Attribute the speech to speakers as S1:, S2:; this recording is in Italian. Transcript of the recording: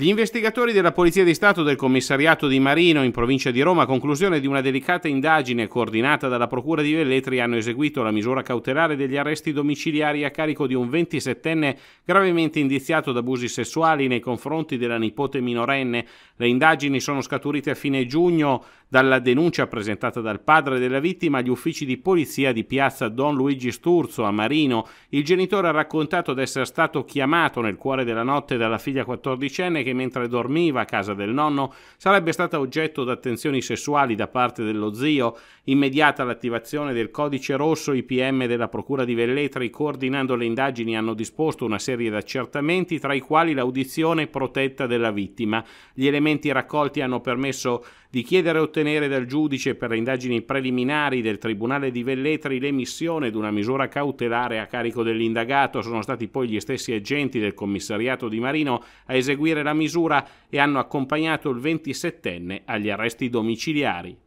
S1: Gli investigatori della Polizia di Stato del commissariato di Marino in provincia di Roma, a conclusione di una delicata indagine coordinata dalla Procura di Velletri, hanno eseguito la misura cautelare degli arresti domiciliari a carico di un 27enne gravemente indiziato da abusi sessuali nei confronti della nipote minorenne. Le indagini sono scaturite a fine giugno dalla denuncia presentata dal padre della vittima agli uffici di polizia di piazza Don Luigi Sturzo a Marino. Il genitore ha raccontato di essere stato chiamato nel cuore della notte dalla figlia 14enne che mentre dormiva a casa del nonno sarebbe stata oggetto di attenzioni sessuali da parte dello zio, immediata l'attivazione del codice rosso i PM della Procura di Velletri coordinando le indagini hanno disposto una serie di accertamenti tra i quali l'audizione protetta della vittima. Gli elementi raccolti hanno permesso di chiedere e ottenere dal giudice per le indagini preliminari del Tribunale di Velletri l'emissione di una misura cautelare a carico dell'indagato. Sono stati poi gli stessi agenti del commissariato di Marino a eseguire la misura e hanno accompagnato il 27enne agli arresti domiciliari.